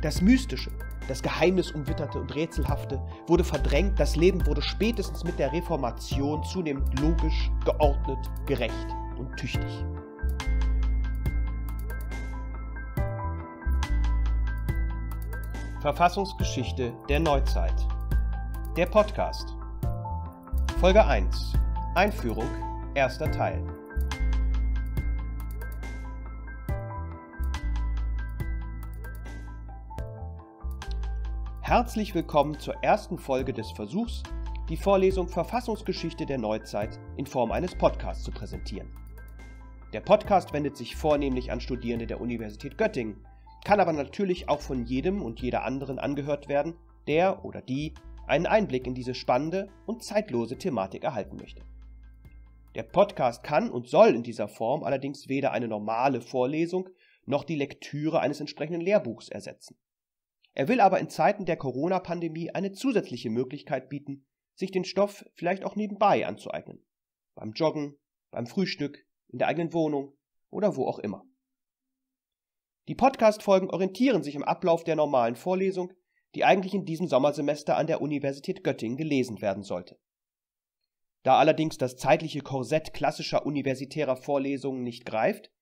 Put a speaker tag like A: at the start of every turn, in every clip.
A: Das Mystische, das Geheimnis umwitterte und Rätselhafte wurde verdrängt, das Leben wurde spätestens mit der Reformation zunehmend logisch, geordnet, gerecht und tüchtig. Verfassungsgeschichte der Neuzeit. Der Podcast. Folge 1. Einführung, erster Teil. Herzlich willkommen zur ersten Folge des Versuchs, die Vorlesung Verfassungsgeschichte der Neuzeit in Form eines Podcasts zu präsentieren. Der Podcast wendet sich vornehmlich an Studierende der Universität Göttingen, kann aber natürlich auch von jedem und jeder anderen angehört werden, der oder die einen Einblick in diese spannende und zeitlose Thematik erhalten möchte. Der Podcast kann und soll in dieser Form allerdings weder eine normale Vorlesung noch die Lektüre eines entsprechenden Lehrbuchs ersetzen. Er will aber in Zeiten der Corona-Pandemie eine zusätzliche Möglichkeit bieten, sich den Stoff vielleicht auch nebenbei anzueignen. Beim Joggen, beim Frühstück, in der eigenen Wohnung oder wo auch immer. Die Podcast-Folgen orientieren sich im Ablauf der normalen Vorlesung, die eigentlich in diesem Sommersemester an der Universität Göttingen gelesen werden sollte. Da allerdings das zeitliche Korsett klassischer universitärer Vorlesungen nicht greift,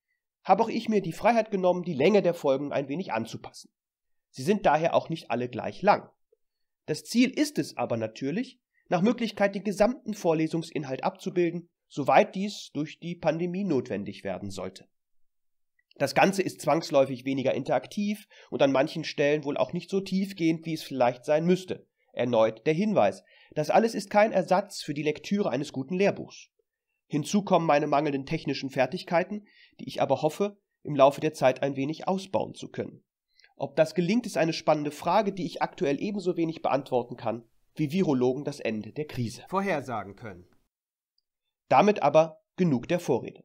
A: habe auch ich mir die Freiheit genommen, die Länge der Folgen ein wenig anzupassen. Sie sind daher auch nicht alle gleich lang. Das Ziel ist es aber natürlich, nach Möglichkeit den gesamten Vorlesungsinhalt abzubilden, soweit dies durch die Pandemie notwendig werden sollte. Das Ganze ist zwangsläufig weniger interaktiv und an manchen Stellen wohl auch nicht so tiefgehend, wie es vielleicht sein müsste. Erneut der Hinweis, das alles ist kein Ersatz für die Lektüre eines guten Lehrbuchs. Hinzu kommen meine mangelnden technischen Fertigkeiten, die ich aber hoffe, im Laufe der Zeit ein wenig ausbauen zu können. Ob das gelingt, ist eine spannende Frage, die ich aktuell ebenso wenig beantworten kann, wie Virologen das Ende der Krise vorhersagen können. Damit aber genug der Vorrede.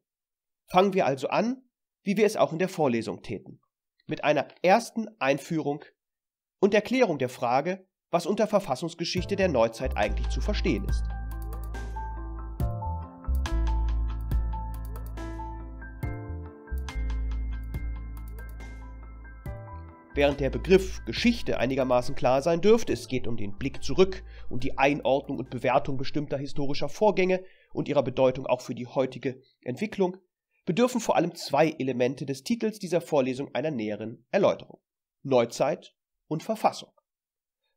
A: Fangen wir also an, wie wir es auch in der Vorlesung täten, mit einer ersten Einführung und Erklärung der Frage, was unter Verfassungsgeschichte der Neuzeit eigentlich zu verstehen ist. Während der Begriff Geschichte einigermaßen klar sein dürfte, es geht um den Blick zurück und die Einordnung und Bewertung bestimmter historischer Vorgänge und ihrer Bedeutung auch für die heutige Entwicklung, bedürfen vor allem zwei Elemente des Titels dieser Vorlesung einer näheren Erläuterung. Neuzeit und Verfassung.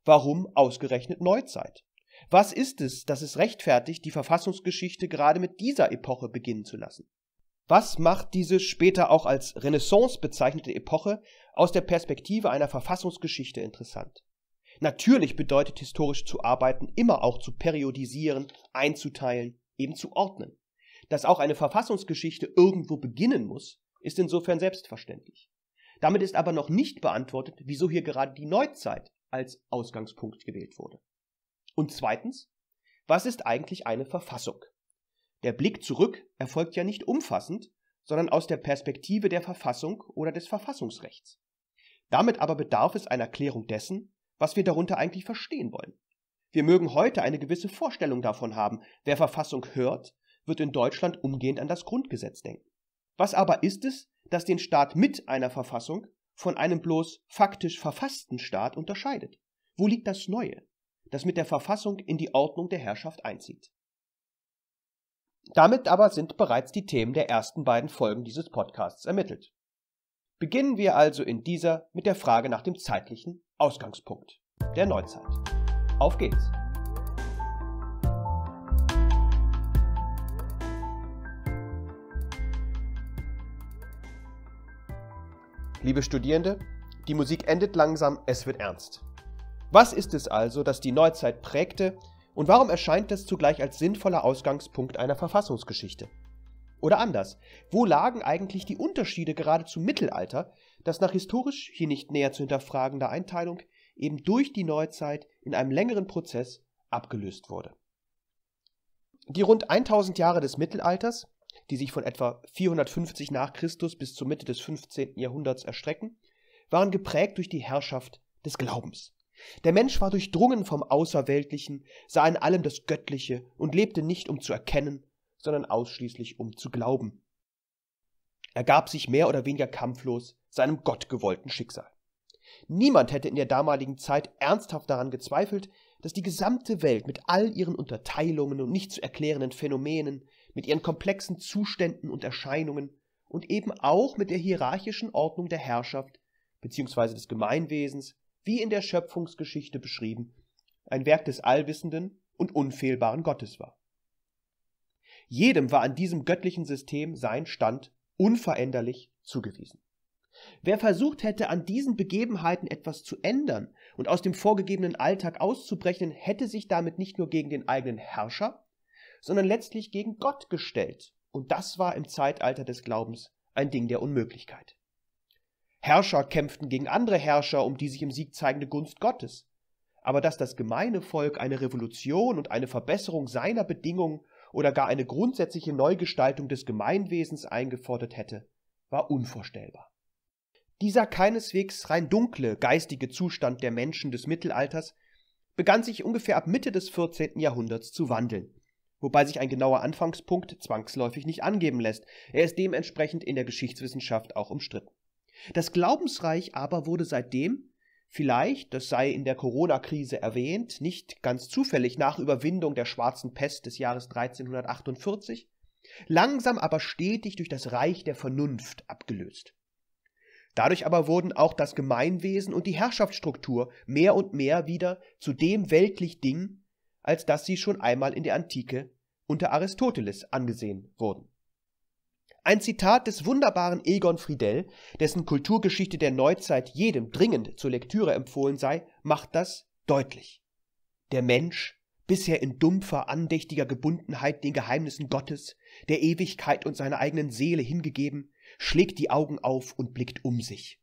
A: Warum ausgerechnet Neuzeit? Was ist es, das es rechtfertigt, die Verfassungsgeschichte gerade mit dieser Epoche beginnen zu lassen? Was macht diese später auch als Renaissance bezeichnete Epoche aus der Perspektive einer Verfassungsgeschichte interessant? Natürlich bedeutet historisch zu arbeiten immer auch zu periodisieren, einzuteilen, eben zu ordnen. Dass auch eine Verfassungsgeschichte irgendwo beginnen muss, ist insofern selbstverständlich. Damit ist aber noch nicht beantwortet, wieso hier gerade die Neuzeit als Ausgangspunkt gewählt wurde. Und zweitens, was ist eigentlich eine Verfassung? Der Blick zurück erfolgt ja nicht umfassend, sondern aus der Perspektive der Verfassung oder des Verfassungsrechts. Damit aber bedarf es einer Klärung dessen, was wir darunter eigentlich verstehen wollen. Wir mögen heute eine gewisse Vorstellung davon haben, wer Verfassung hört, wird in Deutschland umgehend an das Grundgesetz denken. Was aber ist es, das den Staat mit einer Verfassung von einem bloß faktisch verfassten Staat unterscheidet? Wo liegt das Neue, das mit der Verfassung in die Ordnung der Herrschaft einzieht? Damit aber sind bereits die Themen der ersten beiden Folgen dieses Podcasts ermittelt. Beginnen wir also in dieser mit der Frage nach dem zeitlichen Ausgangspunkt der Neuzeit. Auf geht's! Liebe Studierende, die Musik endet langsam, es wird ernst. Was ist es also, das die Neuzeit prägte und warum erscheint das zugleich als sinnvoller Ausgangspunkt einer Verfassungsgeschichte? Oder anders, wo lagen eigentlich die Unterschiede gerade zum Mittelalter, das nach historisch hier nicht näher zu hinterfragender Einteilung eben durch die Neuzeit in einem längeren Prozess abgelöst wurde? Die rund 1000 Jahre des Mittelalters, die sich von etwa 450 nach Christus bis zur Mitte des 15. Jahrhunderts erstrecken, waren geprägt durch die Herrschaft des Glaubens. Der Mensch war durchdrungen vom Außerweltlichen, sah in allem das Göttliche und lebte nicht um zu erkennen, sondern ausschließlich um zu glauben. Er gab sich mehr oder weniger kampflos seinem gottgewollten Schicksal. Niemand hätte in der damaligen Zeit ernsthaft daran gezweifelt, dass die gesamte Welt mit all ihren Unterteilungen und nicht zu erklärenden Phänomenen, mit ihren komplexen Zuständen und Erscheinungen und eben auch mit der hierarchischen Ordnung der Herrschaft bzw. des Gemeinwesens wie in der Schöpfungsgeschichte beschrieben, ein Werk des allwissenden und unfehlbaren Gottes war. Jedem war an diesem göttlichen System sein Stand unveränderlich zugewiesen. Wer versucht hätte, an diesen Begebenheiten etwas zu ändern und aus dem vorgegebenen Alltag auszubrechen, hätte sich damit nicht nur gegen den eigenen Herrscher, sondern letztlich gegen Gott gestellt. Und das war im Zeitalter des Glaubens ein Ding der Unmöglichkeit. Herrscher kämpften gegen andere Herrscher um die sich im Sieg zeigende Gunst Gottes. Aber dass das gemeine Volk eine Revolution und eine Verbesserung seiner Bedingungen oder gar eine grundsätzliche Neugestaltung des Gemeinwesens eingefordert hätte, war unvorstellbar. Dieser keineswegs rein dunkle geistige Zustand der Menschen des Mittelalters begann sich ungefähr ab Mitte des 14. Jahrhunderts zu wandeln, wobei sich ein genauer Anfangspunkt zwangsläufig nicht angeben lässt. Er ist dementsprechend in der Geschichtswissenschaft auch umstritten. Das Glaubensreich aber wurde seitdem, vielleicht, das sei in der Corona-Krise erwähnt, nicht ganz zufällig nach Überwindung der schwarzen Pest des Jahres 1348, langsam aber stetig durch das Reich der Vernunft abgelöst. Dadurch aber wurden auch das Gemeinwesen und die Herrschaftsstruktur mehr und mehr wieder zu dem weltlich Ding, als dass sie schon einmal in der Antike unter Aristoteles angesehen wurden. Ein Zitat des wunderbaren Egon Friedell, dessen Kulturgeschichte der Neuzeit jedem dringend zur Lektüre empfohlen sei, macht das deutlich. Der Mensch, bisher in dumpfer, andächtiger Gebundenheit den Geheimnissen Gottes, der Ewigkeit und seiner eigenen Seele hingegeben, schlägt die Augen auf und blickt um sich.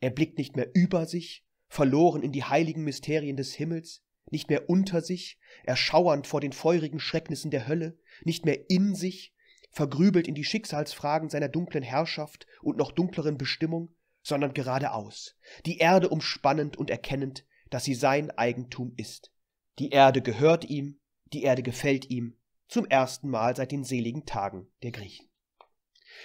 A: Er blickt nicht mehr über sich, verloren in die heiligen Mysterien des Himmels, nicht mehr unter sich, erschauernd vor den feurigen Schrecknissen der Hölle, nicht mehr in sich, vergrübelt in die Schicksalsfragen seiner dunklen Herrschaft und noch dunkleren Bestimmung, sondern geradeaus, die Erde umspannend und erkennend, dass sie sein Eigentum ist. Die Erde gehört ihm, die Erde gefällt ihm, zum ersten Mal seit den seligen Tagen der Griechen.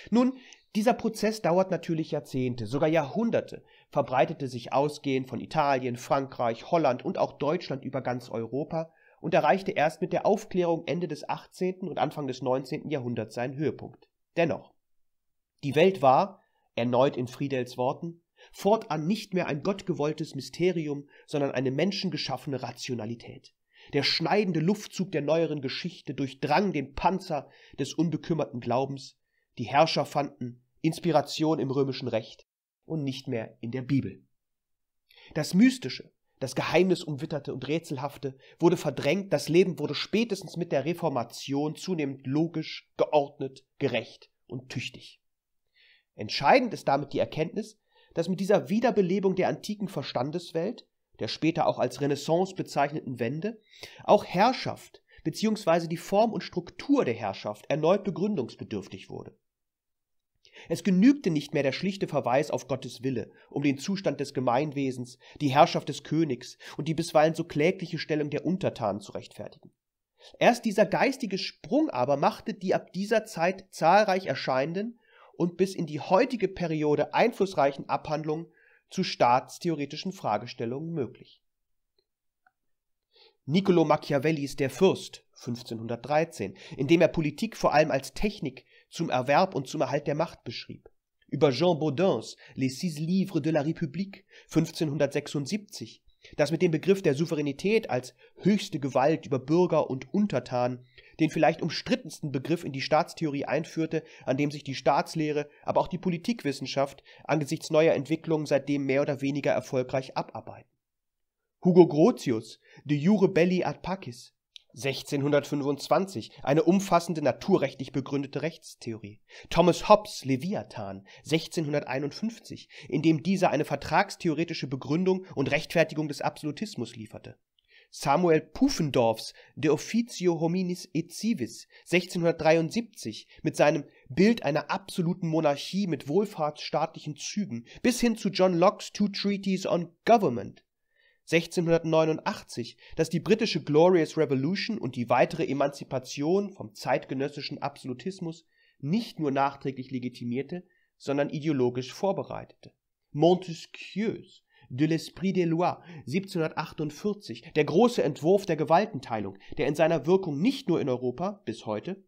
A: Nun, dieser Prozess dauert natürlich Jahrzehnte, sogar Jahrhunderte, verbreitete sich ausgehend von Italien, Frankreich, Holland und auch Deutschland über ganz Europa und erreichte erst mit der Aufklärung Ende des 18. und Anfang des 19. Jahrhunderts seinen Höhepunkt. Dennoch, die Welt war, erneut in Friedels Worten, fortan nicht mehr ein gottgewolltes Mysterium, sondern eine menschengeschaffene Rationalität. Der schneidende Luftzug der neueren Geschichte durchdrang den Panzer des unbekümmerten Glaubens, die Herrscher fanden Inspiration im römischen Recht und nicht mehr in der Bibel. Das Mystische, das Geheimnis umwitterte und rätselhafte wurde verdrängt, das Leben wurde spätestens mit der Reformation zunehmend logisch, geordnet, gerecht und tüchtig. Entscheidend ist damit die Erkenntnis, dass mit dieser Wiederbelebung der antiken Verstandeswelt, der später auch als Renaissance bezeichneten Wende, auch Herrschaft bzw. die Form und Struktur der Herrschaft erneut begründungsbedürftig wurde. Es genügte nicht mehr der schlichte Verweis auf Gottes Wille, um den Zustand des Gemeinwesens, die Herrschaft des Königs und die bisweilen so klägliche Stellung der Untertanen zu rechtfertigen. Erst dieser geistige Sprung aber machte die ab dieser Zeit zahlreich erscheinenden und bis in die heutige Periode einflussreichen Abhandlungen zu staatstheoretischen Fragestellungen möglich. Niccolo Machiavellis Der Fürst 1513, indem er Politik vor allem als Technik zum Erwerb und zum Erhalt der Macht beschrieb, über Jean Baudins Les Six Livres de la République 1576, das mit dem Begriff der Souveränität als höchste Gewalt über Bürger und Untertanen den vielleicht umstrittensten Begriff in die Staatstheorie einführte, an dem sich die Staatslehre, aber auch die Politikwissenschaft angesichts neuer Entwicklungen seitdem mehr oder weniger erfolgreich abarbeiten. Hugo Grotius, De Jure Belli ad Pacis, 1625 eine umfassende naturrechtlich begründete Rechtstheorie. Thomas Hobbes Leviathan 1651, in dem dieser eine vertragstheoretische Begründung und Rechtfertigung des Absolutismus lieferte. Samuel Pufendorfs De Officio Hominis et Civis 1673 mit seinem Bild einer absoluten Monarchie mit wohlfahrtsstaatlichen Zügen bis hin zu John Locke's Two Treaties on Government 1689, dass die britische Glorious Revolution und die weitere Emanzipation vom zeitgenössischen Absolutismus nicht nur nachträglich legitimierte, sondern ideologisch vorbereitete. Montesquieus De l'Esprit des Lois 1748, der große Entwurf der Gewaltenteilung, der in seiner Wirkung nicht nur in Europa bis heute,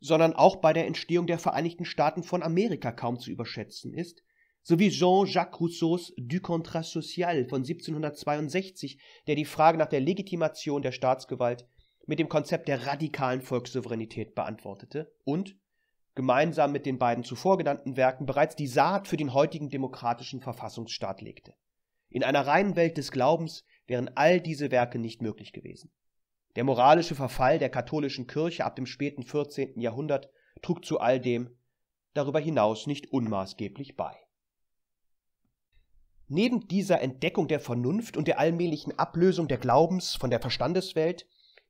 A: sondern auch bei der Entstehung der Vereinigten Staaten von Amerika kaum zu überschätzen ist, sowie Jean-Jacques Rousseaus Du Contrat Social von 1762, der die Frage nach der Legitimation der Staatsgewalt mit dem Konzept der radikalen Volkssouveränität beantwortete und gemeinsam mit den beiden zuvor genannten Werken bereits die Saat für den heutigen demokratischen Verfassungsstaat legte. In einer reinen Welt des Glaubens wären all diese Werke nicht möglich gewesen. Der moralische Verfall der katholischen Kirche ab dem späten 14. Jahrhundert trug zu all dem darüber hinaus nicht unmaßgeblich bei. Neben dieser Entdeckung der Vernunft und der allmählichen Ablösung der Glaubens von der Verstandeswelt,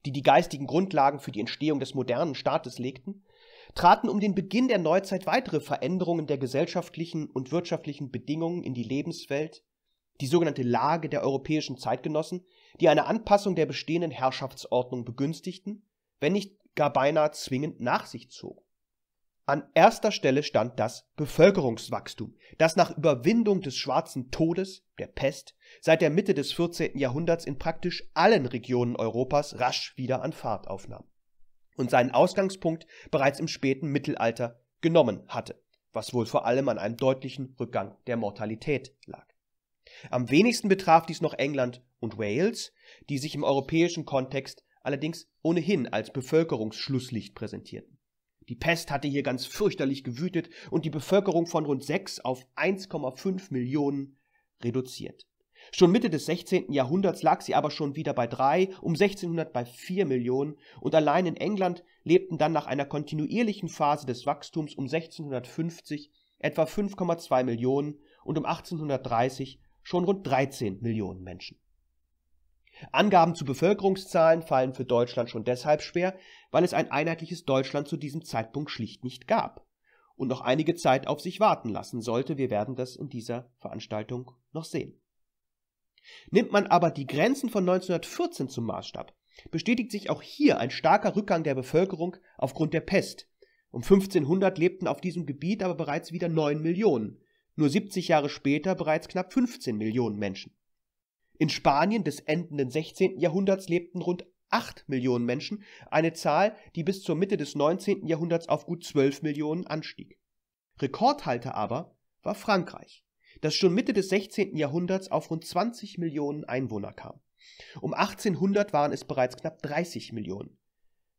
A: die die geistigen Grundlagen für die Entstehung des modernen Staates legten, traten um den Beginn der Neuzeit weitere Veränderungen der gesellschaftlichen und wirtschaftlichen Bedingungen in die Lebenswelt, die sogenannte Lage der europäischen Zeitgenossen, die eine Anpassung der bestehenden Herrschaftsordnung begünstigten, wenn nicht gar beinahe zwingend nach sich zog. An erster Stelle stand das Bevölkerungswachstum, das nach Überwindung des schwarzen Todes, der Pest, seit der Mitte des 14. Jahrhunderts in praktisch allen Regionen Europas rasch wieder an Fahrt aufnahm und seinen Ausgangspunkt bereits im späten Mittelalter genommen hatte, was wohl vor allem an einem deutlichen Rückgang der Mortalität lag. Am wenigsten betraf dies noch England und Wales, die sich im europäischen Kontext allerdings ohnehin als Bevölkerungsschlusslicht präsentierten. Die Pest hatte hier ganz fürchterlich gewütet und die Bevölkerung von rund 6 auf 1,5 Millionen reduziert. Schon Mitte des 16. Jahrhunderts lag sie aber schon wieder bei 3, um 1600 bei 4 Millionen und allein in England lebten dann nach einer kontinuierlichen Phase des Wachstums um 1650 etwa 5,2 Millionen und um 1830 schon rund 13 Millionen Menschen. Angaben zu Bevölkerungszahlen fallen für Deutschland schon deshalb schwer, weil es ein einheitliches Deutschland zu diesem Zeitpunkt schlicht nicht gab und noch einige Zeit auf sich warten lassen sollte. Wir werden das in dieser Veranstaltung noch sehen. Nimmt man aber die Grenzen von 1914 zum Maßstab, bestätigt sich auch hier ein starker Rückgang der Bevölkerung aufgrund der Pest. Um 1500 lebten auf diesem Gebiet aber bereits wieder 9 Millionen, nur 70 Jahre später bereits knapp 15 Millionen Menschen. In Spanien des endenden 16. Jahrhunderts lebten rund 8 Millionen Menschen, eine Zahl, die bis zur Mitte des 19. Jahrhunderts auf gut 12 Millionen anstieg. Rekordhalter aber war Frankreich, das schon Mitte des 16. Jahrhunderts auf rund 20 Millionen Einwohner kam. Um 1800 waren es bereits knapp 30 Millionen.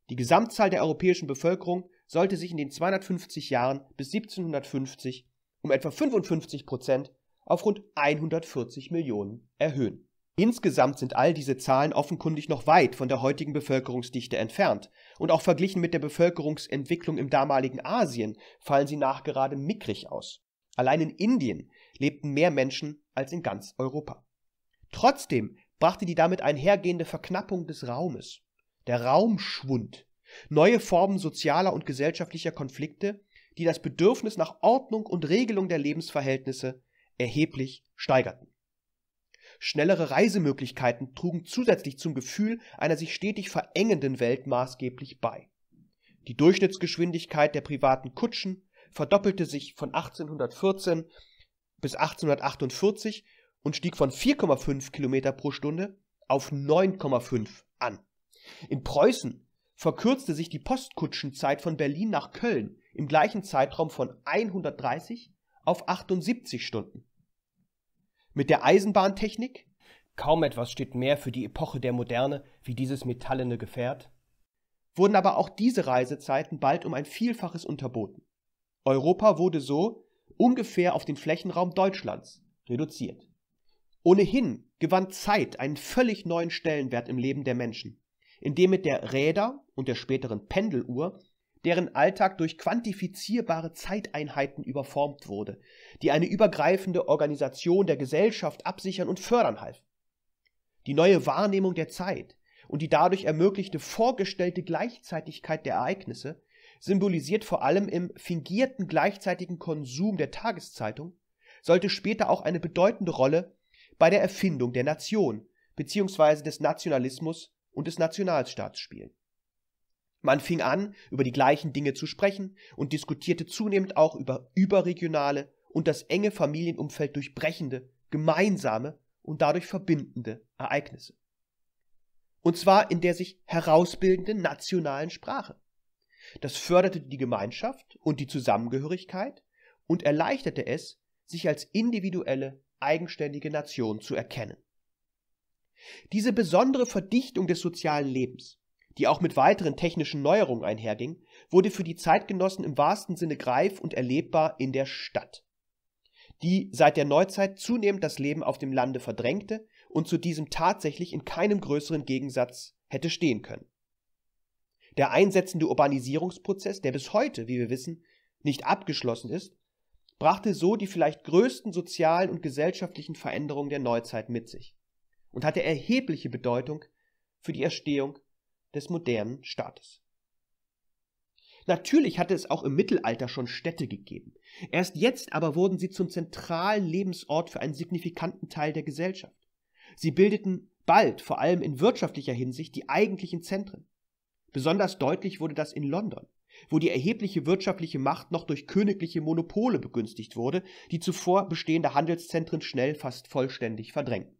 A: Die Gesamtzahl der europäischen Bevölkerung sollte sich in den 250 Jahren bis 1750 um etwa 55 Prozent auf rund 140 Millionen erhöhen. Insgesamt sind all diese Zahlen offenkundig noch weit von der heutigen Bevölkerungsdichte entfernt, und auch verglichen mit der Bevölkerungsentwicklung im damaligen Asien fallen sie nachgerade mickrig aus. Allein in Indien lebten mehr Menschen als in ganz Europa. Trotzdem brachte die damit einhergehende Verknappung des Raumes, der Raumschwund, neue Formen sozialer und gesellschaftlicher Konflikte, die das Bedürfnis nach Ordnung und Regelung der Lebensverhältnisse erheblich steigerten. Schnellere Reisemöglichkeiten trugen zusätzlich zum Gefühl einer sich stetig verengenden Welt maßgeblich bei. Die Durchschnittsgeschwindigkeit der privaten Kutschen verdoppelte sich von 1814 bis 1848 und stieg von 4,5 km pro Stunde auf 9,5 an. In Preußen verkürzte sich die Postkutschenzeit von Berlin nach Köln im gleichen Zeitraum von 130 auf 78 Stunden. Mit der Eisenbahntechnik? Kaum etwas steht mehr für die Epoche der Moderne wie dieses metallene Gefährt. Wurden aber auch diese Reisezeiten bald um ein Vielfaches unterboten. Europa wurde so ungefähr auf den Flächenraum Deutschlands reduziert. Ohnehin gewann Zeit einen völlig neuen Stellenwert im Leben der Menschen, indem mit der Räder und der späteren Pendeluhr deren Alltag durch quantifizierbare Zeiteinheiten überformt wurde, die eine übergreifende Organisation der Gesellschaft absichern und fördern half. Die neue Wahrnehmung der Zeit und die dadurch ermöglichte vorgestellte Gleichzeitigkeit der Ereignisse symbolisiert vor allem im fingierten gleichzeitigen Konsum der Tageszeitung, sollte später auch eine bedeutende Rolle bei der Erfindung der Nation bzw. des Nationalismus und des Nationalstaats spielen man fing an, über die gleichen Dinge zu sprechen und diskutierte zunehmend auch über überregionale und das enge Familienumfeld durchbrechende, gemeinsame und dadurch verbindende Ereignisse. Und zwar in der sich herausbildenden nationalen Sprache. Das förderte die Gemeinschaft und die Zusammengehörigkeit und erleichterte es, sich als individuelle, eigenständige Nation zu erkennen. Diese besondere Verdichtung des sozialen Lebens die auch mit weiteren technischen Neuerungen einherging, wurde für die Zeitgenossen im wahrsten Sinne greif und erlebbar in der Stadt, die seit der Neuzeit zunehmend das Leben auf dem Lande verdrängte und zu diesem tatsächlich in keinem größeren Gegensatz hätte stehen können. Der einsetzende Urbanisierungsprozess, der bis heute, wie wir wissen, nicht abgeschlossen ist, brachte so die vielleicht größten sozialen und gesellschaftlichen Veränderungen der Neuzeit mit sich und hatte erhebliche Bedeutung für die Erstehung des modernen Staates. Natürlich hatte es auch im Mittelalter schon Städte gegeben. Erst jetzt aber wurden sie zum zentralen Lebensort für einen signifikanten Teil der Gesellschaft. Sie bildeten bald, vor allem in wirtschaftlicher Hinsicht, die eigentlichen Zentren. Besonders deutlich wurde das in London, wo die erhebliche wirtschaftliche Macht noch durch königliche Monopole begünstigt wurde, die zuvor bestehende Handelszentren schnell fast vollständig verdrängten.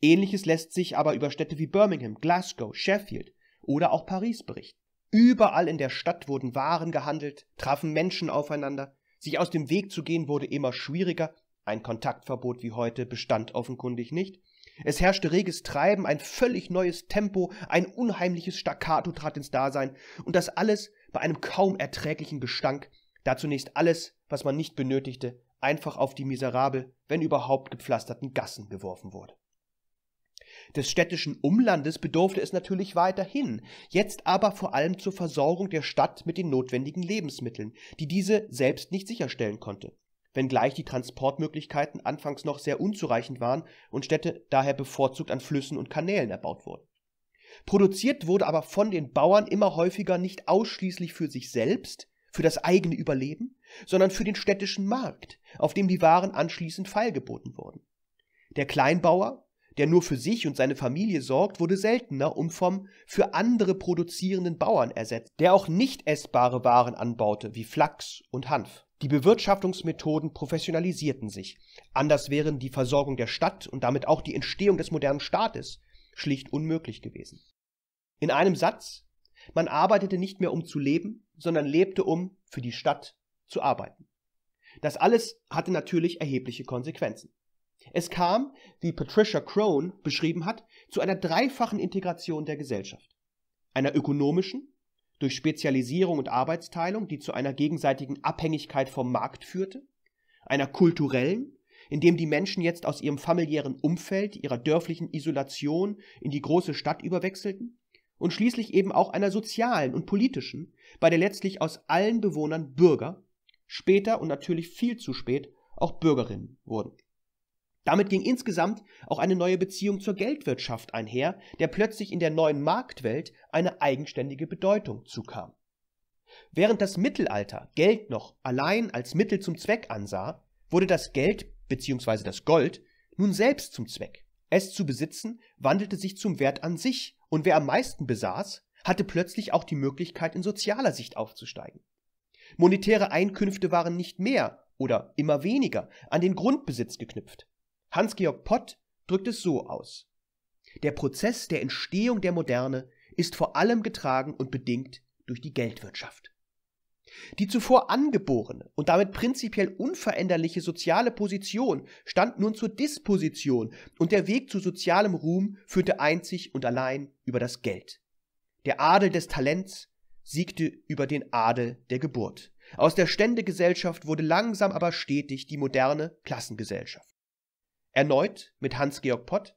A: Ähnliches lässt sich aber über Städte wie Birmingham, Glasgow, Sheffield oder auch Paris berichten. Überall in der Stadt wurden Waren gehandelt, trafen Menschen aufeinander, sich aus dem Weg zu gehen wurde immer schwieriger, ein Kontaktverbot wie heute bestand offenkundig nicht, es herrschte reges Treiben, ein völlig neues Tempo, ein unheimliches Staccato trat ins Dasein, und das alles bei einem kaum erträglichen Gestank, da zunächst alles, was man nicht benötigte, einfach auf die miserabel, wenn überhaupt gepflasterten Gassen geworfen wurde. Des städtischen Umlandes bedurfte es natürlich weiterhin, jetzt aber vor allem zur Versorgung der Stadt mit den notwendigen Lebensmitteln, die diese selbst nicht sicherstellen konnte. Wenngleich die Transportmöglichkeiten anfangs noch sehr unzureichend waren und Städte daher bevorzugt an Flüssen und Kanälen erbaut wurden. Produziert wurde aber von den Bauern immer häufiger nicht ausschließlich für sich selbst, für das eigene Überleben, sondern für den städtischen Markt, auf dem die Waren anschließend feilgeboten wurden. Der Kleinbauer, der nur für sich und seine Familie sorgt, wurde seltener und vom für andere produzierenden Bauern ersetzt, der auch nicht essbare Waren anbaute, wie Flachs und Hanf. Die Bewirtschaftungsmethoden professionalisierten sich. Anders wären die Versorgung der Stadt und damit auch die Entstehung des modernen Staates schlicht unmöglich gewesen. In einem Satz, man arbeitete nicht mehr um zu leben, sondern lebte um für die Stadt zu arbeiten. Das alles hatte natürlich erhebliche Konsequenzen. Es kam, wie Patricia Crone beschrieben hat, zu einer dreifachen Integration der Gesellschaft. Einer ökonomischen, durch Spezialisierung und Arbeitsteilung, die zu einer gegenseitigen Abhängigkeit vom Markt führte, einer kulturellen, in dem die Menschen jetzt aus ihrem familiären Umfeld, ihrer dörflichen Isolation in die große Stadt überwechselten, und schließlich eben auch einer sozialen und politischen, bei der letztlich aus allen Bewohnern Bürger, später und natürlich viel zu spät auch Bürgerinnen wurden. Damit ging insgesamt auch eine neue Beziehung zur Geldwirtschaft einher, der plötzlich in der neuen Marktwelt eine eigenständige Bedeutung zukam. Während das Mittelalter Geld noch allein als Mittel zum Zweck ansah, wurde das Geld bzw. das Gold nun selbst zum Zweck. Es zu besitzen wandelte sich zum Wert an sich, und wer am meisten besaß, hatte plötzlich auch die Möglichkeit, in sozialer Sicht aufzusteigen. Monetäre Einkünfte waren nicht mehr oder immer weniger an den Grundbesitz geknüpft. Hans-Georg Pott drückt es so aus. Der Prozess der Entstehung der Moderne ist vor allem getragen und bedingt durch die Geldwirtschaft. Die zuvor angeborene und damit prinzipiell unveränderliche soziale Position stand nun zur Disposition und der Weg zu sozialem Ruhm führte einzig und allein über das Geld. Der Adel des Talents siegte über den Adel der Geburt. Aus der Ständegesellschaft wurde langsam aber stetig die moderne Klassengesellschaft. Erneut mit Hans-Georg Pott.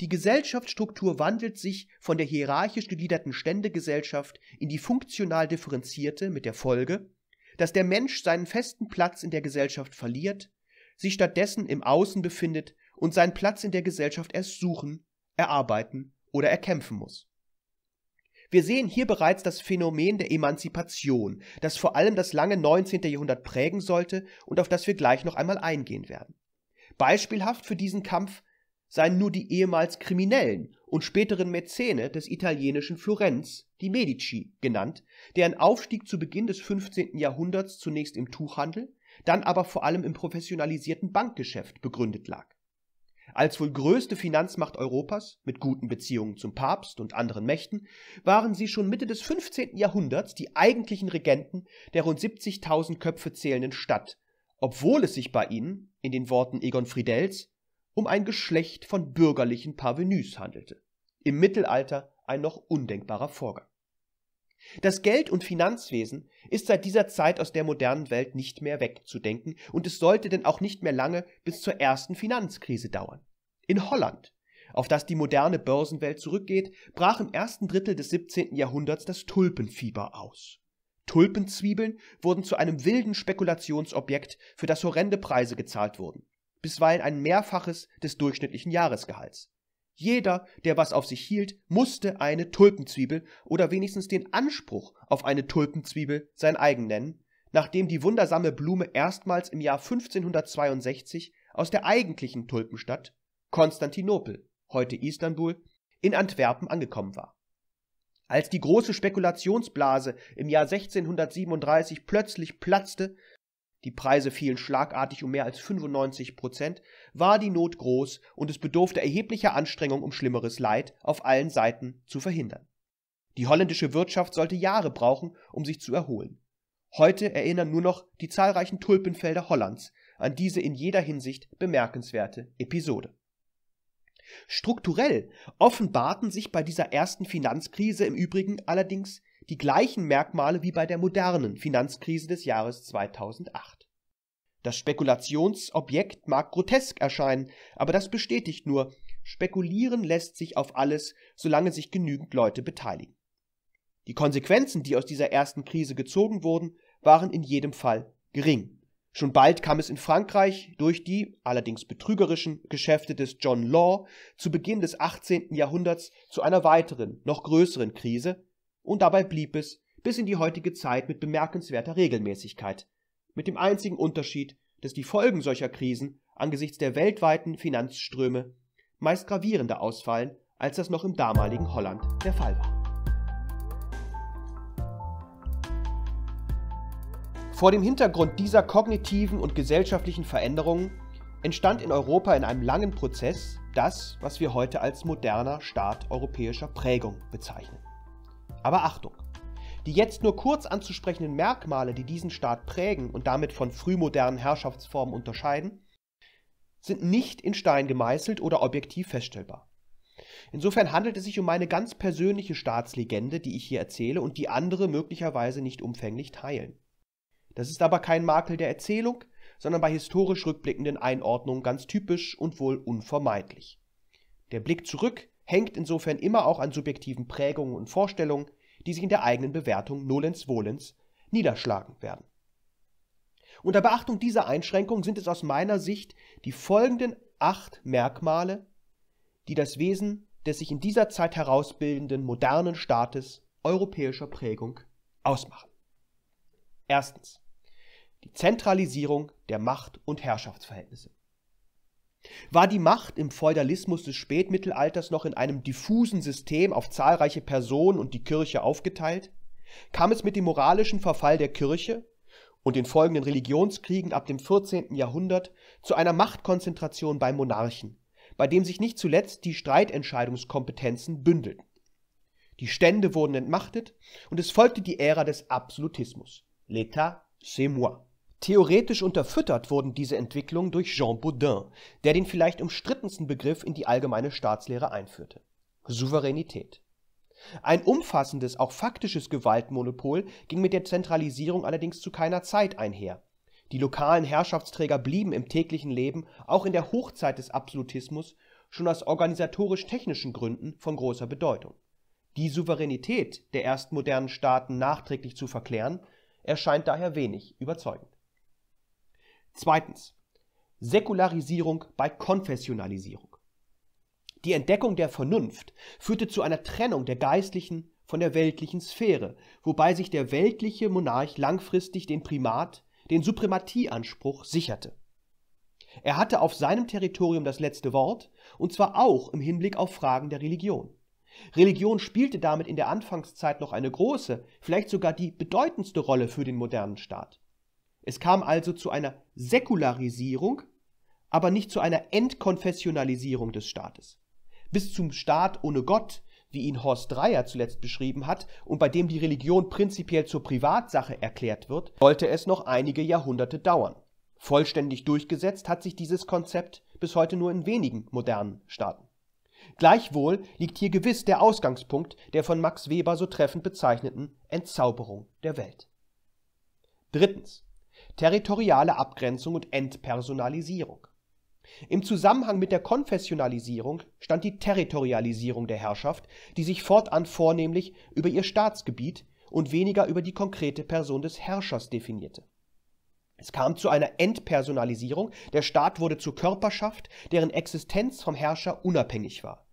A: Die Gesellschaftsstruktur wandelt sich von der hierarchisch gegliederten Ständegesellschaft in die funktional differenzierte mit der Folge, dass der Mensch seinen festen Platz in der Gesellschaft verliert, sich stattdessen im Außen befindet und seinen Platz in der Gesellschaft erst suchen, erarbeiten oder erkämpfen muss. Wir sehen hier bereits das Phänomen der Emanzipation, das vor allem das lange 19. Jahrhundert prägen sollte und auf das wir gleich noch einmal eingehen werden. Beispielhaft für diesen Kampf seien nur die ehemals Kriminellen und späteren Mäzene des italienischen Florenz, die Medici genannt, deren Aufstieg zu Beginn des 15. Jahrhunderts zunächst im Tuchhandel, dann aber vor allem im professionalisierten Bankgeschäft begründet lag. Als wohl größte Finanzmacht Europas, mit guten Beziehungen zum Papst und anderen Mächten, waren sie schon Mitte des 15. Jahrhunderts die eigentlichen Regenten der rund 70.000 Köpfe zählenden Stadt obwohl es sich bei ihnen, in den Worten Egon Friedels, um ein Geschlecht von bürgerlichen Parvenus handelte. Im Mittelalter ein noch undenkbarer Vorgang. Das Geld- und Finanzwesen ist seit dieser Zeit aus der modernen Welt nicht mehr wegzudenken und es sollte denn auch nicht mehr lange bis zur ersten Finanzkrise dauern. In Holland, auf das die moderne Börsenwelt zurückgeht, brach im ersten Drittel des 17. Jahrhunderts das Tulpenfieber aus. Tulpenzwiebeln wurden zu einem wilden Spekulationsobjekt, für das horrende Preise gezahlt wurden, bisweilen ein Mehrfaches des durchschnittlichen Jahresgehalts. Jeder, der was auf sich hielt, musste eine Tulpenzwiebel oder wenigstens den Anspruch auf eine Tulpenzwiebel sein eigen nennen, nachdem die wundersame Blume erstmals im Jahr 1562 aus der eigentlichen Tulpenstadt Konstantinopel, heute Istanbul, in Antwerpen angekommen war als die große Spekulationsblase im Jahr 1637 plötzlich platzte, die Preise fielen schlagartig um mehr als 95 Prozent, war die Not groß und es bedurfte erheblicher Anstrengung, um schlimmeres Leid auf allen Seiten zu verhindern. Die holländische Wirtschaft sollte Jahre brauchen, um sich zu erholen. Heute erinnern nur noch die zahlreichen Tulpenfelder Hollands an diese in jeder Hinsicht bemerkenswerte Episode. Strukturell offenbarten sich bei dieser ersten Finanzkrise im Übrigen allerdings die gleichen Merkmale wie bei der modernen Finanzkrise des Jahres 2008. Das Spekulationsobjekt mag grotesk erscheinen, aber das bestätigt nur, spekulieren lässt sich auf alles, solange sich genügend Leute beteiligen. Die Konsequenzen, die aus dieser ersten Krise gezogen wurden, waren in jedem Fall gering. Schon bald kam es in Frankreich durch die allerdings betrügerischen Geschäfte des John Law zu Beginn des 18. Jahrhunderts zu einer weiteren, noch größeren Krise, und dabei blieb es bis in die heutige Zeit mit bemerkenswerter Regelmäßigkeit, mit dem einzigen Unterschied, dass die Folgen solcher Krisen angesichts der weltweiten Finanzströme meist gravierender ausfallen, als das noch im damaligen Holland der Fall war. Vor dem Hintergrund dieser kognitiven und gesellschaftlichen Veränderungen entstand in Europa in einem langen Prozess das, was wir heute als moderner Staat europäischer Prägung bezeichnen. Aber Achtung! Die jetzt nur kurz anzusprechenden Merkmale, die diesen Staat prägen und damit von frühmodernen Herrschaftsformen unterscheiden, sind nicht in Stein gemeißelt oder objektiv feststellbar. Insofern handelt es sich um eine ganz persönliche Staatslegende, die ich hier erzähle und die andere möglicherweise nicht umfänglich teilen. Das ist aber kein Makel der Erzählung, sondern bei historisch rückblickenden Einordnungen ganz typisch und wohl unvermeidlich. Der Blick zurück hängt insofern immer auch an subjektiven Prägungen und Vorstellungen, die sich in der eigenen Bewertung nolens Wohlens niederschlagen werden. Unter Beachtung dieser Einschränkung sind es aus meiner Sicht die folgenden acht Merkmale, die das Wesen des sich in dieser Zeit herausbildenden modernen Staates europäischer Prägung ausmachen. Erstens. Die Zentralisierung der Macht- und Herrschaftsverhältnisse. War die Macht im Feudalismus des Spätmittelalters noch in einem diffusen System auf zahlreiche Personen und die Kirche aufgeteilt? Kam es mit dem moralischen Verfall der Kirche und den folgenden Religionskriegen ab dem 14. Jahrhundert zu einer Machtkonzentration bei Monarchen, bei dem sich nicht zuletzt die Streitentscheidungskompetenzen bündelten. Die Stände wurden entmachtet und es folgte die Ära des Absolutismus. L'État, c'est moi. Theoretisch unterfüttert wurden diese Entwicklungen durch Jean Baudin, der den vielleicht umstrittensten Begriff in die allgemeine Staatslehre einführte. Souveränität. Ein umfassendes, auch faktisches Gewaltmonopol ging mit der Zentralisierung allerdings zu keiner Zeit einher. Die lokalen Herrschaftsträger blieben im täglichen Leben, auch in der Hochzeit des Absolutismus, schon aus organisatorisch-technischen Gründen von großer Bedeutung. Die Souveränität der ersten modernen Staaten nachträglich zu verklären, erscheint daher wenig überzeugend. Zweitens. Säkularisierung bei Konfessionalisierung. Die Entdeckung der Vernunft führte zu einer Trennung der geistlichen von der weltlichen Sphäre, wobei sich der weltliche Monarch langfristig den Primat, den Suprematieanspruch sicherte. Er hatte auf seinem Territorium das letzte Wort, und zwar auch im Hinblick auf Fragen der Religion. Religion spielte damit in der Anfangszeit noch eine große, vielleicht sogar die bedeutendste Rolle für den modernen Staat. Es kam also zu einer Säkularisierung, aber nicht zu einer Entkonfessionalisierung des Staates. Bis zum Staat ohne Gott, wie ihn Horst Dreyer zuletzt beschrieben hat und bei dem die Religion prinzipiell zur Privatsache erklärt wird, sollte es noch einige Jahrhunderte dauern. Vollständig durchgesetzt hat sich dieses Konzept bis heute nur in wenigen modernen Staaten. Gleichwohl liegt hier gewiss der Ausgangspunkt der von Max Weber so treffend bezeichneten Entzauberung der Welt. Drittens. Territoriale Abgrenzung und Entpersonalisierung. Im Zusammenhang mit der Konfessionalisierung stand die Territorialisierung der Herrschaft, die sich fortan vornehmlich über ihr Staatsgebiet und weniger über die konkrete Person des Herrschers definierte. Es kam zu einer Entpersonalisierung, der Staat wurde zur Körperschaft, deren Existenz vom Herrscher unabhängig war.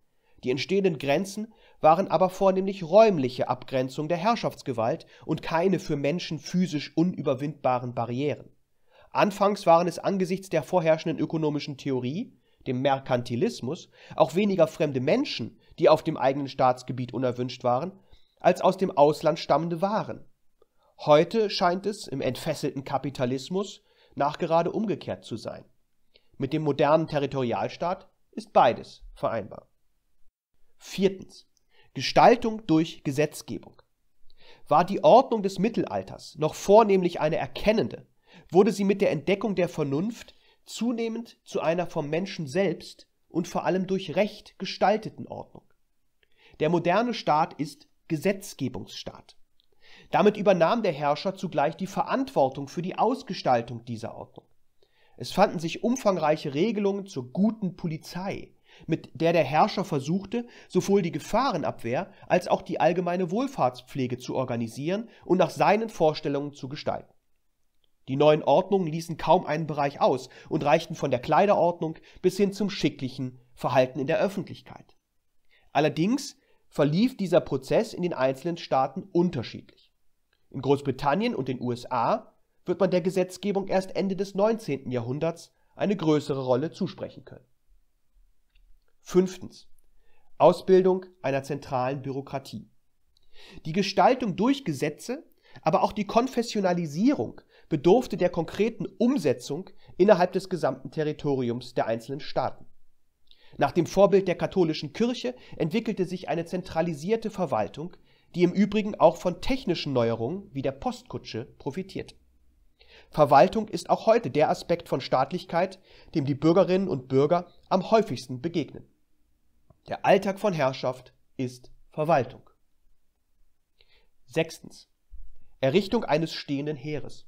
A: Die entstehenden Grenzen waren aber vornehmlich räumliche Abgrenzung der Herrschaftsgewalt und keine für Menschen physisch unüberwindbaren Barrieren. Anfangs waren es angesichts der vorherrschenden ökonomischen Theorie, dem Merkantilismus, auch weniger fremde Menschen, die auf dem eigenen Staatsgebiet unerwünscht waren, als aus dem Ausland stammende Waren. Heute scheint es im entfesselten Kapitalismus nachgerade umgekehrt zu sein. Mit dem modernen Territorialstaat ist beides vereinbar. Viertens. Gestaltung durch Gesetzgebung. War die Ordnung des Mittelalters noch vornehmlich eine erkennende, wurde sie mit der Entdeckung der Vernunft zunehmend zu einer vom Menschen selbst und vor allem durch Recht gestalteten Ordnung. Der moderne Staat ist Gesetzgebungsstaat. Damit übernahm der Herrscher zugleich die Verantwortung für die Ausgestaltung dieser Ordnung. Es fanden sich umfangreiche Regelungen zur guten Polizei, mit der der Herrscher versuchte, sowohl die Gefahrenabwehr als auch die allgemeine Wohlfahrtspflege zu organisieren und nach seinen Vorstellungen zu gestalten. Die neuen Ordnungen ließen kaum einen Bereich aus und reichten von der Kleiderordnung bis hin zum schicklichen Verhalten in der Öffentlichkeit. Allerdings verlief dieser Prozess in den einzelnen Staaten unterschiedlich. In Großbritannien und den USA wird man der Gesetzgebung erst Ende des 19. Jahrhunderts eine größere Rolle zusprechen können. Fünftens. Ausbildung einer zentralen Bürokratie. Die Gestaltung durch Gesetze, aber auch die Konfessionalisierung bedurfte der konkreten Umsetzung innerhalb des gesamten Territoriums der einzelnen Staaten. Nach dem Vorbild der katholischen Kirche entwickelte sich eine zentralisierte Verwaltung, die im Übrigen auch von technischen Neuerungen wie der Postkutsche profitiert. Verwaltung ist auch heute der Aspekt von Staatlichkeit, dem die Bürgerinnen und Bürger am häufigsten begegnen. Der Alltag von Herrschaft ist Verwaltung. Sechstens. Errichtung eines stehenden Heeres.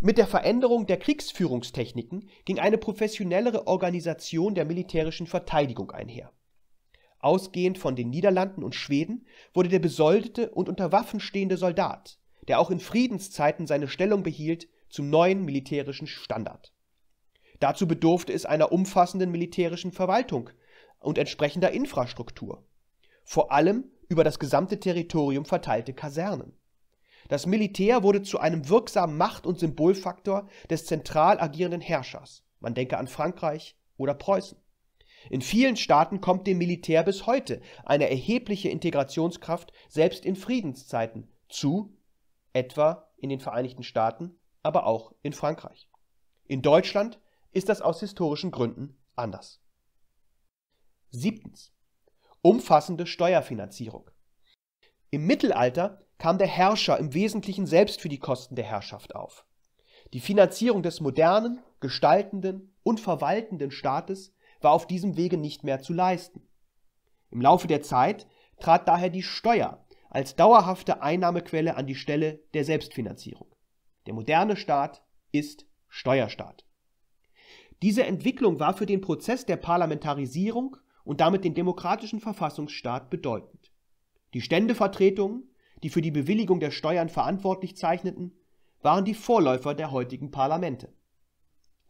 A: Mit der Veränderung der Kriegsführungstechniken ging eine professionellere Organisation der militärischen Verteidigung einher. Ausgehend von den Niederlanden und Schweden wurde der besoldete und unter Waffen stehende Soldat, der auch in Friedenszeiten seine Stellung behielt, zum neuen militärischen Standard. Dazu bedurfte es einer umfassenden militärischen Verwaltung und entsprechender Infrastruktur, vor allem über das gesamte Territorium verteilte Kasernen. Das Militär wurde zu einem wirksamen Macht- und Symbolfaktor des zentral agierenden Herrschers, man denke an Frankreich oder Preußen. In vielen Staaten kommt dem Militär bis heute eine erhebliche Integrationskraft selbst in Friedenszeiten zu, etwa in den Vereinigten Staaten, aber auch in Frankreich. In Deutschland ist das aus historischen Gründen anders. Siebtens. Umfassende Steuerfinanzierung. Im Mittelalter kam der Herrscher im Wesentlichen selbst für die Kosten der Herrschaft auf. Die Finanzierung des modernen, gestaltenden und verwaltenden Staates war auf diesem Wege nicht mehr zu leisten. Im Laufe der Zeit trat daher die Steuer als dauerhafte Einnahmequelle an die Stelle der Selbstfinanzierung. Der moderne Staat ist Steuerstaat. Diese Entwicklung war für den Prozess der Parlamentarisierung und damit den demokratischen Verfassungsstaat bedeutend. Die Ständevertretungen, die für die Bewilligung der Steuern verantwortlich zeichneten, waren die Vorläufer der heutigen Parlamente.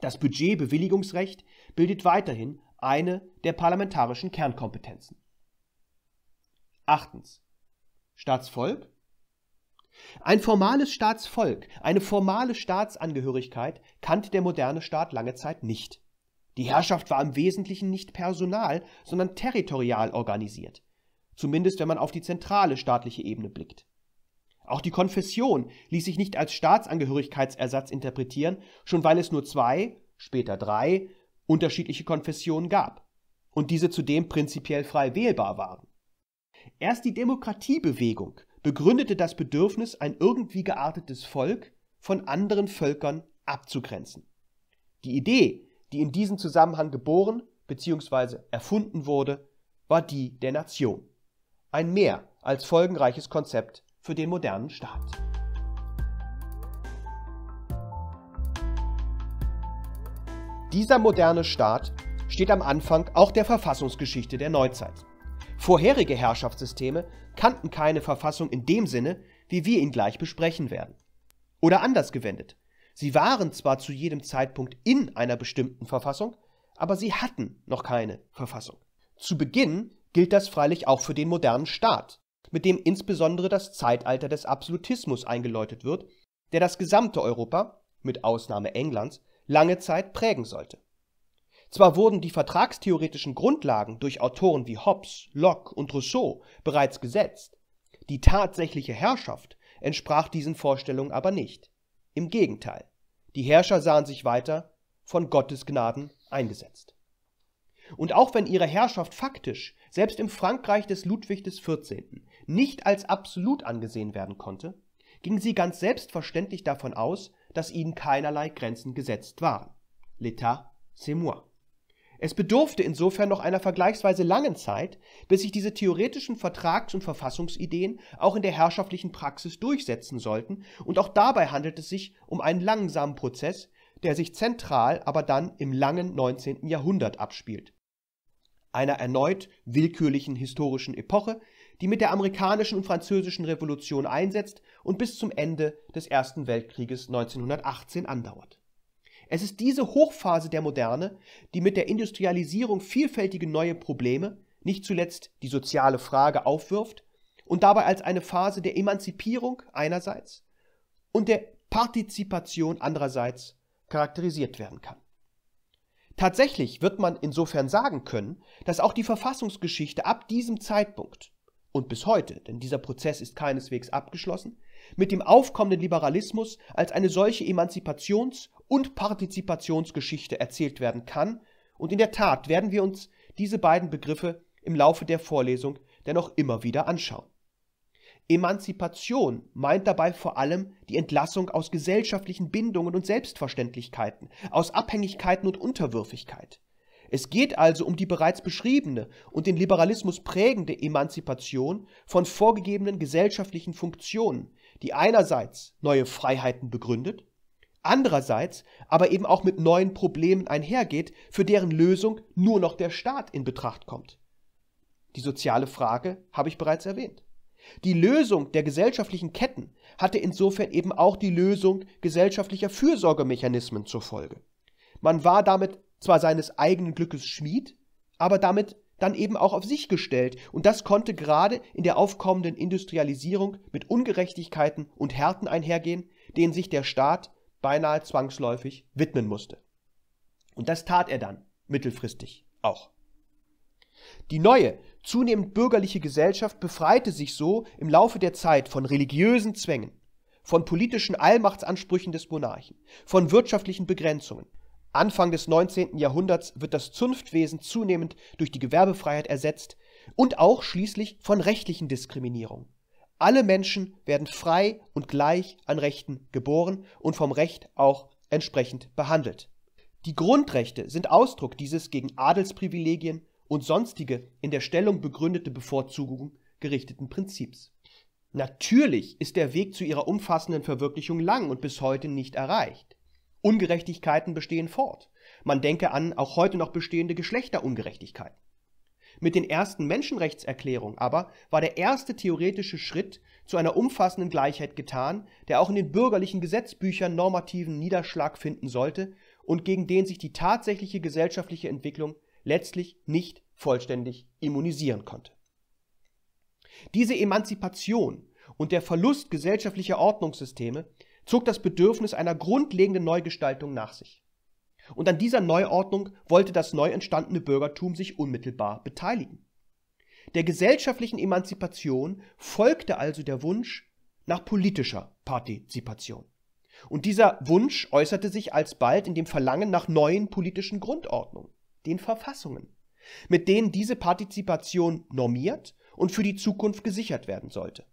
A: Das Budgetbewilligungsrecht bildet weiterhin eine der parlamentarischen Kernkompetenzen. Achtens. Staatsvolk? Ein formales Staatsvolk, eine formale Staatsangehörigkeit kannte der moderne Staat lange Zeit nicht. Die Herrschaft war im Wesentlichen nicht personal, sondern territorial organisiert, zumindest wenn man auf die zentrale staatliche Ebene blickt. Auch die Konfession ließ sich nicht als Staatsangehörigkeitsersatz interpretieren, schon weil es nur zwei, später drei unterschiedliche Konfessionen gab und diese zudem prinzipiell frei wählbar waren. Erst die Demokratiebewegung begründete das Bedürfnis, ein irgendwie geartetes Volk von anderen Völkern abzugrenzen. Die Idee, die in diesem Zusammenhang geboren bzw. erfunden wurde, war die der Nation. Ein mehr als folgenreiches Konzept für den modernen Staat. Dieser moderne Staat steht am Anfang auch der Verfassungsgeschichte der Neuzeit. Vorherige Herrschaftssysteme kannten keine Verfassung in dem Sinne, wie wir ihn gleich besprechen werden. Oder anders gewendet, sie waren zwar zu jedem Zeitpunkt in einer bestimmten Verfassung, aber sie hatten noch keine Verfassung. Zu Beginn gilt das freilich auch für den modernen Staat, mit dem insbesondere das Zeitalter des Absolutismus eingeläutet wird, der das gesamte Europa, mit Ausnahme Englands, lange Zeit prägen sollte. Zwar wurden die vertragstheoretischen Grundlagen durch Autoren wie Hobbes, Locke und Rousseau bereits gesetzt, die tatsächliche Herrschaft entsprach diesen Vorstellungen aber nicht. Im Gegenteil, die Herrscher sahen sich weiter von Gottes Gnaden eingesetzt. Und auch wenn ihre Herrschaft faktisch, selbst im Frankreich des Ludwig XIV., nicht als absolut angesehen werden konnte, ging sie ganz selbstverständlich davon aus, dass ihnen keinerlei Grenzen gesetzt waren. L'État, c'est moi. Es bedurfte insofern noch einer vergleichsweise langen Zeit, bis sich diese theoretischen Vertrags- und Verfassungsideen auch in der herrschaftlichen Praxis durchsetzen sollten, und auch dabei handelt es sich um einen langsamen Prozess, der sich zentral aber dann im langen 19. Jahrhundert abspielt. Einer erneut willkürlichen historischen Epoche, die mit der amerikanischen und französischen Revolution einsetzt und bis zum Ende des Ersten Weltkrieges 1918 andauert. Es ist diese Hochphase der Moderne, die mit der Industrialisierung vielfältige neue Probleme, nicht zuletzt die soziale Frage, aufwirft und dabei als eine Phase der Emanzipierung einerseits und der Partizipation andererseits charakterisiert werden kann. Tatsächlich wird man insofern sagen können, dass auch die Verfassungsgeschichte ab diesem Zeitpunkt und bis heute, denn dieser Prozess ist keineswegs abgeschlossen, mit dem aufkommenden Liberalismus als eine solche Emanzipations- und Partizipationsgeschichte erzählt werden kann, und in der Tat werden wir uns diese beiden Begriffe im Laufe der Vorlesung dennoch immer wieder anschauen. Emanzipation meint dabei vor allem die Entlassung aus gesellschaftlichen Bindungen und Selbstverständlichkeiten, aus Abhängigkeiten und Unterwürfigkeit. Es geht also um die bereits beschriebene und den Liberalismus prägende Emanzipation von vorgegebenen gesellschaftlichen Funktionen, die einerseits neue Freiheiten begründet, andererseits aber eben auch mit neuen Problemen einhergeht, für deren Lösung nur noch der Staat in Betracht kommt. Die soziale Frage habe ich bereits erwähnt. Die Lösung der gesellschaftlichen Ketten hatte insofern eben auch die Lösung gesellschaftlicher Fürsorgemechanismen zur Folge. Man war damit zwar seines eigenen Glückes Schmied, aber damit dann eben auch auf sich gestellt. Und das konnte gerade in der aufkommenden Industrialisierung mit Ungerechtigkeiten und Härten einhergehen, denen sich der Staat beinahe zwangsläufig widmen musste. Und das tat er dann mittelfristig auch. Die neue, zunehmend bürgerliche Gesellschaft befreite sich so im Laufe der Zeit von religiösen Zwängen, von politischen Allmachtsansprüchen des Monarchen, von wirtschaftlichen Begrenzungen, Anfang des 19. Jahrhunderts wird das Zunftwesen zunehmend durch die Gewerbefreiheit ersetzt und auch schließlich von rechtlichen Diskriminierungen. Alle Menschen werden frei und gleich an Rechten geboren und vom Recht auch entsprechend behandelt. Die Grundrechte sind Ausdruck dieses gegen Adelsprivilegien und sonstige in der Stellung begründete Bevorzugung gerichteten Prinzips. Natürlich ist der Weg zu ihrer umfassenden Verwirklichung lang und bis heute nicht erreicht. Ungerechtigkeiten bestehen fort. Man denke an auch heute noch bestehende Geschlechterungerechtigkeiten. Mit den ersten Menschenrechtserklärungen aber war der erste theoretische Schritt zu einer umfassenden Gleichheit getan, der auch in den bürgerlichen Gesetzbüchern normativen Niederschlag finden sollte und gegen den sich die tatsächliche gesellschaftliche Entwicklung letztlich nicht vollständig immunisieren konnte. Diese Emanzipation und der Verlust gesellschaftlicher Ordnungssysteme zog das Bedürfnis einer grundlegenden Neugestaltung nach sich. Und an dieser Neuordnung wollte das neu entstandene Bürgertum sich unmittelbar beteiligen. Der gesellschaftlichen Emanzipation folgte also der Wunsch nach politischer Partizipation. Und dieser Wunsch äußerte sich alsbald in dem Verlangen nach neuen politischen Grundordnungen, den Verfassungen, mit denen diese Partizipation normiert und für die Zukunft gesichert werden sollte.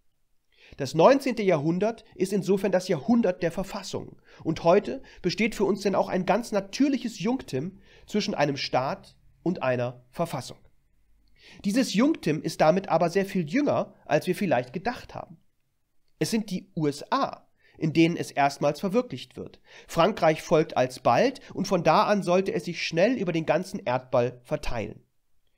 A: Das 19. Jahrhundert ist insofern das Jahrhundert der Verfassung. Und heute besteht für uns denn auch ein ganz natürliches Jungtim zwischen einem Staat und einer Verfassung. Dieses Jungtim ist damit aber sehr viel jünger, als wir vielleicht gedacht haben. Es sind die USA, in denen es erstmals verwirklicht wird. Frankreich folgt alsbald und von da an sollte es sich schnell über den ganzen Erdball verteilen.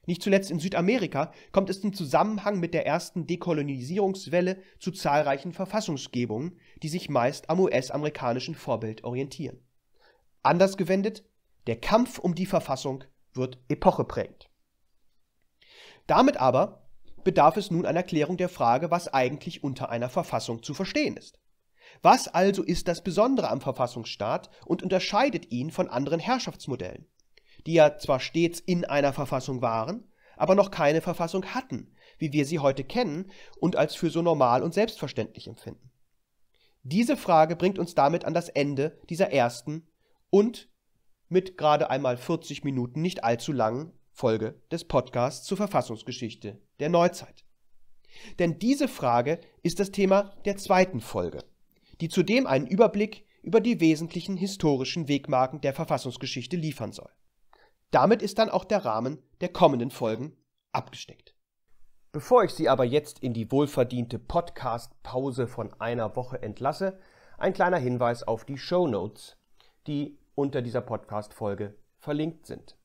A: Nicht zuletzt in Südamerika kommt es im Zusammenhang mit der ersten Dekolonisierungswelle zu zahlreichen Verfassungsgebungen, die sich meist am US-amerikanischen Vorbild orientieren. Anders gewendet, der Kampf um die Verfassung wird epocheprägend. Damit aber bedarf es nun einer Klärung der Frage, was eigentlich unter einer Verfassung zu verstehen ist. Was also ist das Besondere am Verfassungsstaat und unterscheidet ihn von anderen Herrschaftsmodellen? die ja zwar stets in einer Verfassung waren, aber noch keine Verfassung hatten, wie wir sie heute kennen und als für so normal und selbstverständlich empfinden. Diese Frage bringt uns damit an das Ende dieser ersten und mit gerade einmal 40 Minuten nicht allzu langen Folge des Podcasts zur Verfassungsgeschichte der Neuzeit. Denn diese Frage ist das Thema der zweiten Folge, die zudem einen Überblick über die wesentlichen historischen Wegmarken der Verfassungsgeschichte liefern soll. Damit ist dann auch der Rahmen der kommenden Folgen abgesteckt. Bevor ich Sie aber jetzt in die wohlverdiente Podcast-Pause von einer Woche entlasse, ein kleiner Hinweis auf die Show Notes, die unter dieser Podcast-Folge verlinkt sind.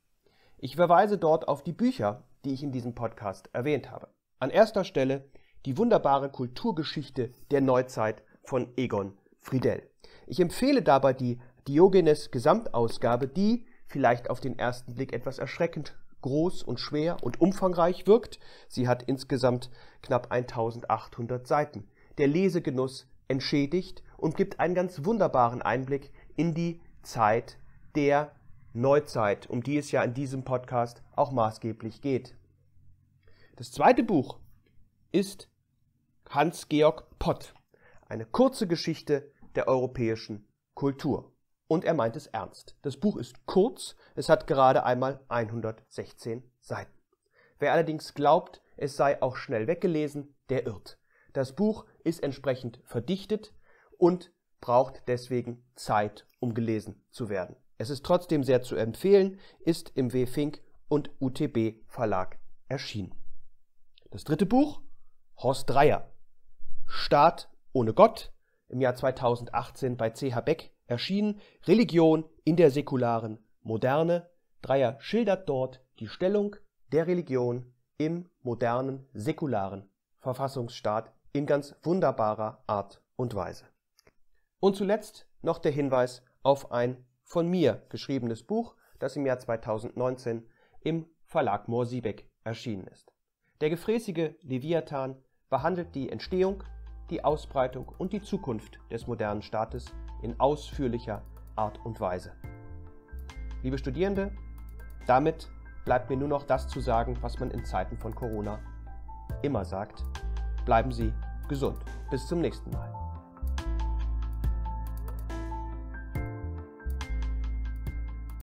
A: Ich verweise dort auf die Bücher, die ich in diesem Podcast erwähnt habe. An erster Stelle die wunderbare Kulturgeschichte der Neuzeit von Egon Friedel. Ich empfehle dabei die Diogenes Gesamtausgabe, die, vielleicht auf den ersten Blick etwas erschreckend groß und schwer und umfangreich wirkt. Sie hat insgesamt knapp 1800 Seiten. Der Lesegenuss entschädigt und gibt einen ganz wunderbaren Einblick in die Zeit der Neuzeit, um die es ja in diesem Podcast auch maßgeblich geht. Das zweite Buch ist Hans-Georg Pott, eine kurze Geschichte der europäischen Kultur und er meint es ernst. Das Buch ist kurz, es hat gerade einmal 116 Seiten. Wer allerdings glaubt, es sei auch schnell weggelesen, der irrt. Das Buch ist entsprechend verdichtet und braucht deswegen Zeit, um gelesen zu werden. Es ist trotzdem sehr zu empfehlen, ist im W. Fink und UTB Verlag erschienen. Das dritte Buch, Horst Dreier. Staat ohne Gott, im Jahr 2018 bei CH Beck erschienen Religion in der säkularen Moderne. Dreier schildert dort die Stellung der Religion im modernen, säkularen Verfassungsstaat in ganz wunderbarer Art und Weise. Und zuletzt noch der Hinweis auf ein von mir geschriebenes Buch, das im Jahr 2019 im Verlag Moor-Siebeck erschienen ist. Der gefräßige Leviathan behandelt die Entstehung, die Ausbreitung und die Zukunft des modernen Staates in ausführlicher Art und Weise. Liebe Studierende, damit bleibt mir nur noch das zu sagen, was man in Zeiten von Corona immer sagt. Bleiben Sie gesund. Bis zum nächsten Mal.